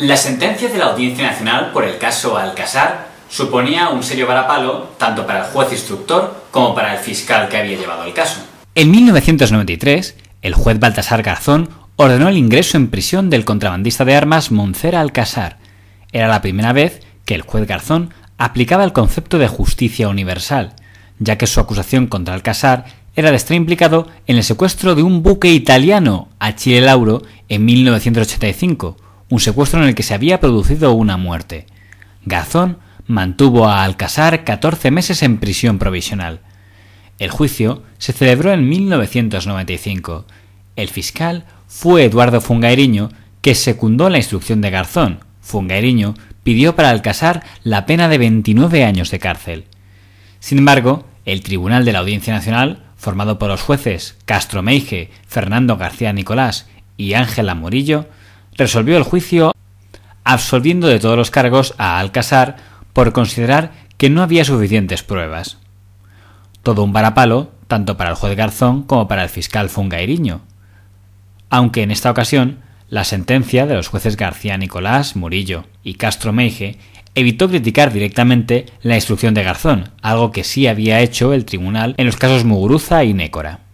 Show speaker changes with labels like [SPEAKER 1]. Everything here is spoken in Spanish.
[SPEAKER 1] La sentencia de la Audiencia Nacional por el caso Alcazar suponía un serio varapalo tanto para el juez instructor como para el fiscal que había llevado el caso. En 1993, el juez Baltasar Garzón ordenó el ingreso en prisión del contrabandista de armas Moncera Alcazar. Era la primera vez que el juez Garzón aplicaba el concepto de justicia universal, ya que su acusación contra Alcazar era de estar implicado en el secuestro de un buque italiano a Chile Lauro en 1985, un secuestro en el que se había producido una muerte. Gazón mantuvo a Alcázar 14 meses en prisión provisional. El juicio se celebró en 1995. El fiscal fue Eduardo Fungairiño, que secundó la instrucción de Garzón. Fungairiño pidió para Alcázar la pena de 29 años de cárcel. Sin embargo, el Tribunal de la Audiencia Nacional, formado por los jueces Castro Meije, Fernando García Nicolás y Ángela Murillo, resolvió el juicio absolviendo de todos los cargos a Alcázar por considerar que no había suficientes pruebas. Todo un varapalo, tanto para el juez Garzón como para el fiscal Fungairiño. Aunque en esta ocasión, la sentencia de los jueces García Nicolás, Murillo y Castro Meije evitó criticar directamente la instrucción de Garzón, algo que sí había hecho el tribunal en los casos Muguruza y Nécora.